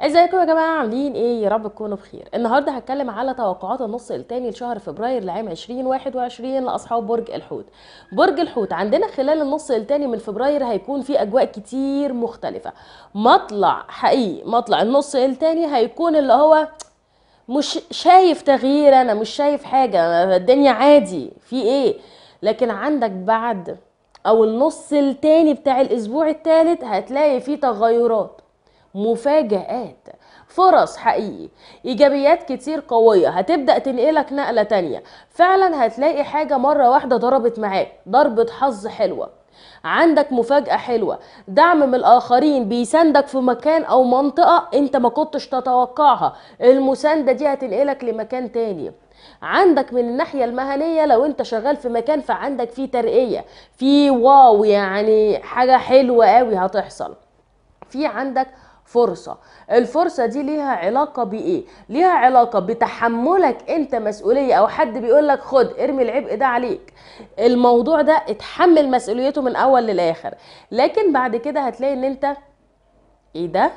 ازيكم يا جماعه عاملين ايه يا رب تكونوا بخير النهارده هتكلم على توقعات النص الثاني لشهر فبراير لعام 2021 لاصحاب برج الحوت برج الحوت عندنا خلال النص الثاني من فبراير هيكون في اجواء كتير مختلفه مطلع حقيقي مطلع النص الثاني هيكون اللي هو مش شايف تغيير انا مش شايف حاجه الدنيا عادي في ايه لكن عندك بعد او النص الثاني بتاع الاسبوع الثالث هتلاقي فيه تغيرات مفاجآت فرص حقيقي ايجابيات كتير قويه هتبدا تنقلك نقله تانية فعلا هتلاقي حاجه مره واحده ضربت معاك ضربه حظ حلوه عندك مفاجأة حلوة دعم من الآخرين بيساندك في مكان أو منطقة أنت ما كنتش تتوقعها المساندة دي هتنقلك لمكان تاني عندك من الناحية المهنية لو انت شغال في مكان فعندك فيه ترقية في واو يعني حاجة حلوة قوي هتحصل في عندك فرصة الفرصة دي ليها علاقة بإيه؟ ليها علاقة بتحملك أنت مسؤولية أو حد بيقولك خد ارمي العبء ده عليك الموضوع ده اتحمل مسؤوليته من أول للآخر لكن بعد كده هتلاقي أن أنت إيه ده؟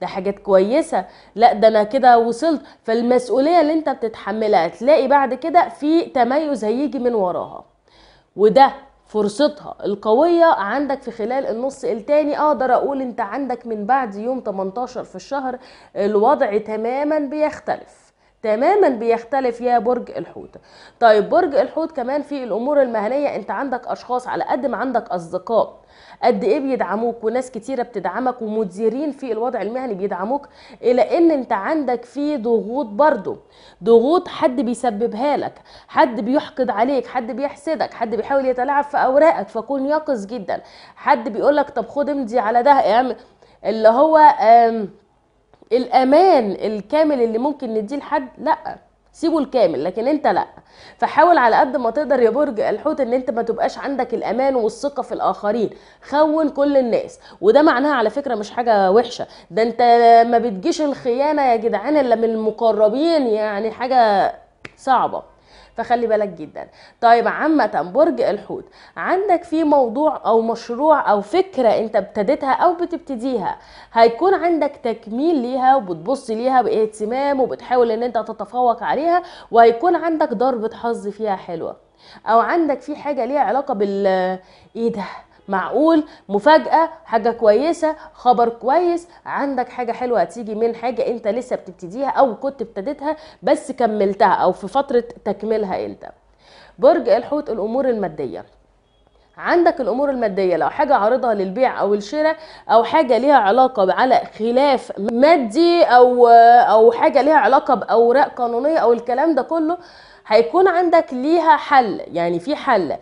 ده حاجات كويسة لا ده أنا كده وصلت فالمسؤولية اللي أنت بتتحملها تلاقي بعد كده في تميز هيجي من وراها وده فرصتها القوية عندك في خلال النص التاني اقدر اقول انت عندك من بعد يوم 18 في الشهر الوضع تماما بيختلف تماما بيختلف يا برج الحوت طيب برج الحوت كمان في الامور المهنيه انت عندك اشخاص على قد ما عندك اصدقاء قد ايه بيدعموك وناس كتيره بتدعمك ومديرين في الوضع المهني بيدعموك الى ان انت عندك في ضغوط برضه ضغوط حد بيسببها لك حد بيحقد عليك حد بيحسدك حد بيحاول يتلاعب في اوراقك فكون يقظ جدا حد بيقول لك طب خد امضي على ده اللي هو الامان الكامل اللي ممكن نديه لحد لا سيبه الكامل لكن انت لا فحاول على قد ما تقدر يا برج الحوت ان انت ما تبقاش عندك الامان والثقه في الاخرين خون كل الناس وده معناها على فكره مش حاجه وحشه ده انت ما بتجيش الخيانه يا جدعان الا من المقربين يعني حاجه صعبه فخلي بالك جدا طيب عامة برج الحوت عندك في موضوع او مشروع او فكرة انت ابتديتها او بتبتديها هيكون عندك تكميل ليها وبتبص ليها باهتمام وبتحاول ان انت تتفوق عليها وهيكون عندك ضربة حظ فيها حلوة او عندك في حاجة ليها علاقة بال ايه ده معقول مفاجاه حاجه كويسه خبر كويس عندك حاجه حلوه هتيجي من حاجه انت لسه بتبتديها او كنت ابتديتها بس كملتها او في فتره تكملها انت برج الحوت الامور الماديه عندك الامور الماديه لو حاجه عارضها للبيع او الشراء او حاجه ليها علاقه على خلاف مادي او او حاجه ليها علاقه باوراق قانونيه او الكلام ده كله هيكون عندك ليها حل يعني في حل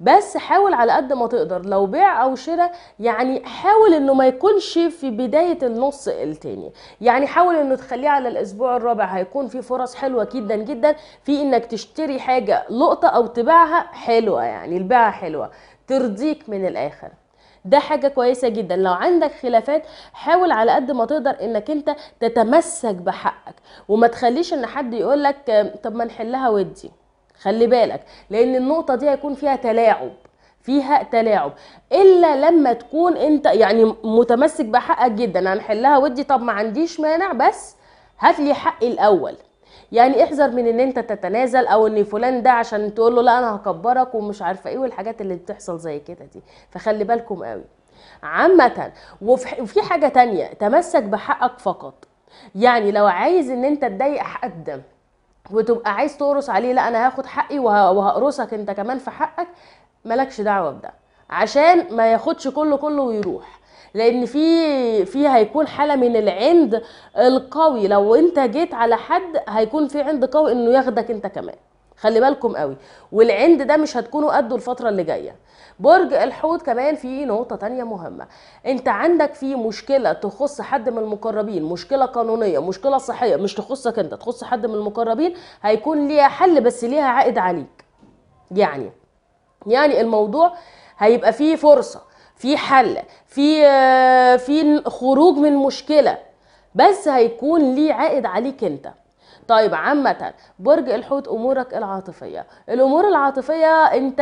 بس حاول على قد ما تقدر لو بيع او شراء يعني حاول انه ما يكونش في بدايه النص التاني يعني حاول انه تخليه على الاسبوع الرابع هيكون في فرص حلوه جدا جدا في انك تشتري حاجه لقطه او تبيعها حلوه يعني البيعه حلوه ترضيك من الاخر ده حاجه كويسه جدا لو عندك خلافات حاول على قد ما تقدر انك انت تتمسك بحقك وما تخليش ان حد يقولك طب ما نحلها ودي خلي بالك لان النقطه دي هيكون فيها تلاعب فيها تلاعب الا لما تكون انت يعني متمسك بحقك جدا هنحلها ودي طب ما عنديش مانع بس هات لي حقي الاول يعني احذر من ان انت تتنازل او ان فلان ده عشان تقول له لا انا هكبرك ومش عارفه ايه والحاجات اللي بتحصل زي كده دي فخلي بالكم قوي عامه وفي حاجه تانية تمسك بحقك فقط يعني لو عايز ان انت تضايق حد وتبقى عايز تقرص عليه لا انا هاخد حقي وهقرصك انت كمان في حقك مالكش دعوه بده عشان ما ياخدش كله كله ويروح لان في في هيكون حاله من العند القوي لو انت جيت على حد هيكون في عند قوي انه ياخدك انت كمان خلي بالكم قوي والعند ده مش هتكونوا قدوا الفتره اللي جايه برج الحوت كمان في نقطه تانية مهمه انت عندك في مشكله تخص حد من المقربين مشكله قانونيه مشكله صحيه مش تخصك انت تخص حد من المقربين هيكون ليها حل بس ليها عائد عليك يعني يعني الموضوع هيبقى فيه فرصه في حل في في خروج من مشكله بس هيكون ليه عائد عليك انت طيب عامة برج الحوت امورك العاطفية الامور العاطفية انت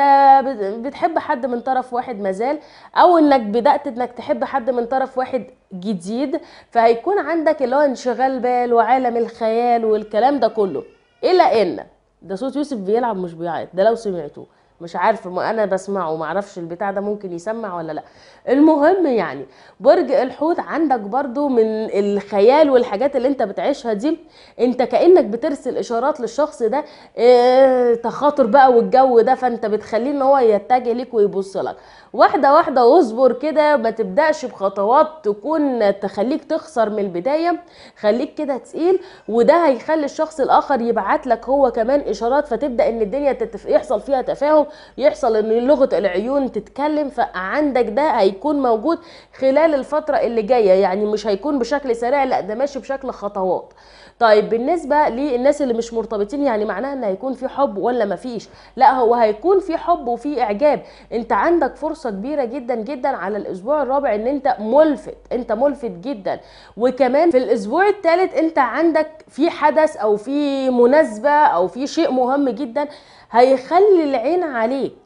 بتحب حد من طرف واحد مازال او انك بدأت انك تحب حد من طرف واحد جديد فهيكون عندك اللي هو انشغال بال وعالم الخيال والكلام ده كله الا ان ده صوت يوسف بيلعب مش بيعيط ده لو سمعتوه مش عارفه ما انا بسمعه ما اعرفش البتاع ده ممكن يسمع ولا لا المهم يعني برج الحوت عندك برضو من الخيال والحاجات اللي انت بتعيشها دي انت كانك بترسل اشارات للشخص ده ايه تخاطر بقى والجو ده فانت بتخليه ان هو يتجه ليك ويبص لك واحده واحده واصبر كده ما تبداش بخطوات تكون تخليك تخسر من البدايه خليك كده تقيل وده هيخلي الشخص الاخر يبعت لك هو كمان اشارات فتبدا ان الدنيا يحصل فيها تفاهم يحصل ان لغه العيون تتكلم فعندك ده هيكون موجود خلال الفتره اللي جايه يعني مش هيكون بشكل سريع لا ده ماشي بشكل خطوات طيب بالنسبه للناس اللي مش مرتبطين يعني معناها ان هيكون في حب ولا مفيش لا هو هيكون في حب وفي اعجاب انت عندك فرصه كبيره جدا جدا على الاسبوع الرابع ان انت ملفت انت ملفت جدا وكمان في الاسبوع الثالث انت عندك في حدث او في مناسبه او في شيء مهم جدا هيخلي العين عليك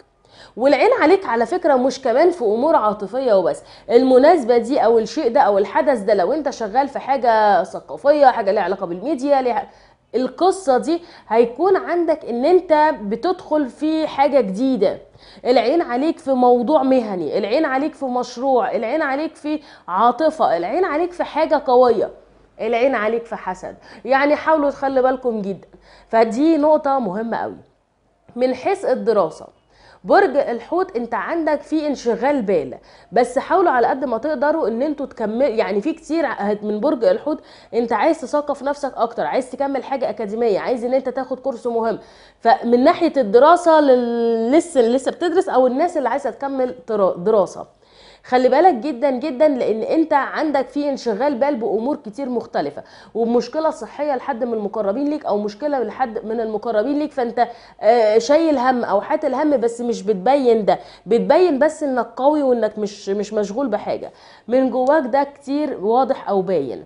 والعين عليك على فكره مش كمان في امور عاطفيه وبس المناسبه دي او الشيء ده او الحدث ده لو انت شغال في حاجه ثقافيه حاجه ليها علاقه بالميديا ليها القصة دي هيكون عندك ان انت بتدخل في حاجة جديدة العين عليك في موضوع مهني العين عليك في مشروع العين عليك في عاطفة العين عليك في حاجة قوية العين عليك في حسد يعني حاولوا تخلي بالكم جدا فدي نقطة مهمة قوي من حيث الدراسه برج الحوت انت عندك في انشغال بال بس حاولوا على قد ما تقدروا ان انتوا تكمل يعني في كتير من برج الحوت انت عايز تثقف نفسك اكتر عايز تكمل حاجه اكاديميه عايز ان انت تاخد كورس مهم فمن ناحيه الدراسه لسه لسه بتدرس او الناس اللي عايزه تكمل دراسه خلي بالك جدا جدا لان انت عندك في انشغال بال بامور كتير مختلفه ومشكله صحيه لحد من المقربين ليك او مشكله لحد من المقربين ليك فانت آه، شايل هم او حاتل هم بس مش بتبين ده بتبين بس انك قوي وانك مش مش مشغول بحاجه من جواك ده كتير واضح او باين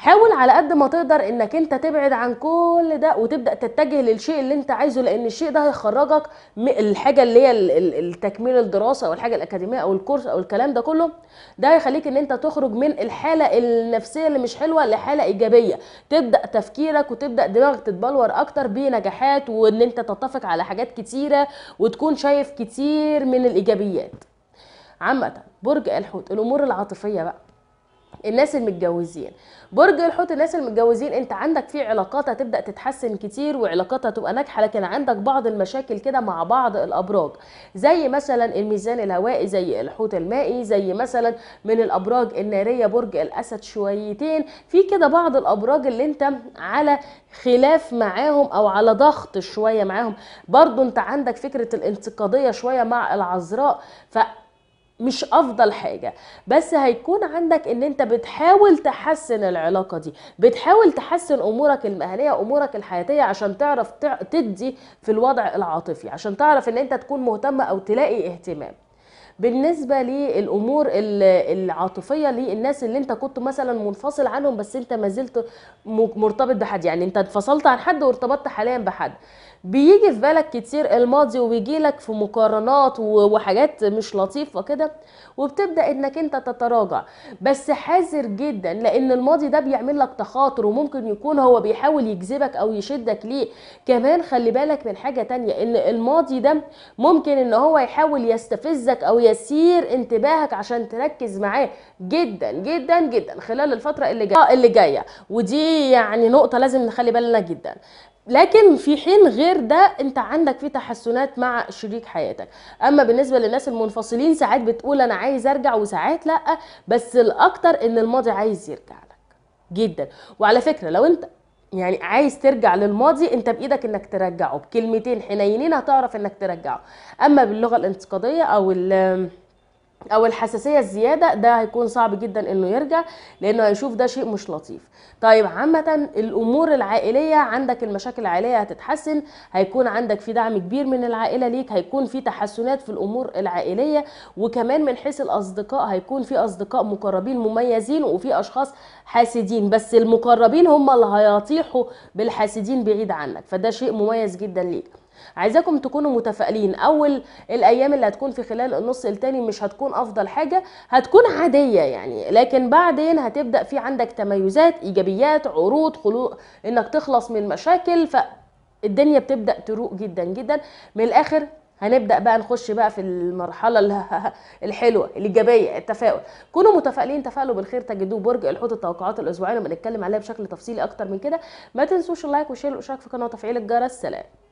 حاول على قد ما تقدر انك انت تبعد عن كل ده وتبدا تتجه للشيء اللي انت عايزه لان الشيء ده هيخرجك الحاجه اللي هي التكميل الدراسه او الحاجه الاكاديميه او الكورس او الكلام ده كله ده هيخليك ان انت تخرج من الحاله النفسيه اللي مش حلوه لحاله ايجابيه تبدا تفكيرك وتبدا دماغك تتبلور اكتر بنجاحات وان انت تتفق على حاجات كتيره وتكون شايف كتير من الايجابيات عامه برج الحوت الامور العاطفيه بقى الناس المتجوزين برج الحوت الناس المتجوزين انت عندك في علاقات هتبدا تتحسن كتير وعلاقات هتبقى ناجحه لكن عندك بعض المشاكل كده مع بعض الابراج زي مثلا الميزان الهوائي زي الحوت المائي زي مثلا من الابراج الناريه برج الاسد شويتين في كده بعض الابراج اللي انت على خلاف معاهم او على ضغط شويه معاهم برضو انت عندك فكره الانتقاديه شويه مع العذراء ف مش افضل حاجه بس هيكون عندك ان انت بتحاول تحسن العلاقه دي بتحاول تحسن امورك المهنيه امورك الحياتيه عشان تعرف تدي في الوضع العاطفي عشان تعرف ان انت تكون مهتم او تلاقي اهتمام بالنسبه للامور العاطفيه للناس اللي انت كنت مثلا منفصل عنهم بس انت ما زلت مرتبط بحد يعني انت انفصلت عن حد وارتبطت حاليا بحد بيجي في بالك كتير الماضي ويجي لك في مقارنات وحاجات مش لطيفه كده وبتبدا انك انت تتراجع بس حذر جدا لان الماضي ده بيعمل لك تخاطر وممكن يكون هو بيحاول يجذبك او يشدك ليه كمان خلي بالك من حاجه تانية ان الماضي ده ممكن ان هو يحاول يستفزك او يسير انتباهك عشان تركز معاه جدا جدا جدا خلال الفتره اللي جايه آه، اللي جايه ودي يعني نقطه لازم نخلي بالنا جدا لكن في حين غير ده انت عندك في تحسنات مع شريك حياتك اما بالنسبه للناس المنفصلين ساعات بتقول انا عايز ارجع وساعات لا بس الاكتر ان الماضي عايز يرجع لك جدا وعلى فكره لو انت يعني عايز ترجع للماضي انت بايدك انك ترجعه بكلمتين حنينين هتعرف انك ترجعه اما باللغه الانتقاديه او او الحساسيه الزياده ده هيكون صعب جدا انه يرجع لانه هيشوف ده شيء مش لطيف طيب عامه الامور العائليه عندك المشاكل العائليه هتتحسن هيكون عندك في دعم كبير من العائله ليك هيكون في تحسنات في الامور العائليه وكمان من حيث الاصدقاء هيكون في اصدقاء مقربين مميزين وفي اشخاص حاسدين بس المقربين هم اللي هيطيحوا بالحاسدين بعيد عنك فده شيء مميز جدا ليك عايزاكم تكونوا متفائلين اول الايام اللي هتكون في خلال النص التاني مش هتكون افضل حاجه هتكون عاديه يعني لكن بعدين هتبدا في عندك تميزات ايجابيات عروض خلوق انك تخلص من مشاكل فالدنيا الدنيا بتبدا تروق جدا جدا من الاخر هنبدا بقى نخش بقى في المرحله الحلوه الايجابيه التفاؤل كونوا متفائلين تفائلوا بالخير تجدوه برج الحوت التوقعات الاسبوعيه لما نتكلم عليها بشكل تفصيلي اكتر من كده ما تنسوش اللايك وشير والاشتراك في القناه وتفعيل الجرس سلام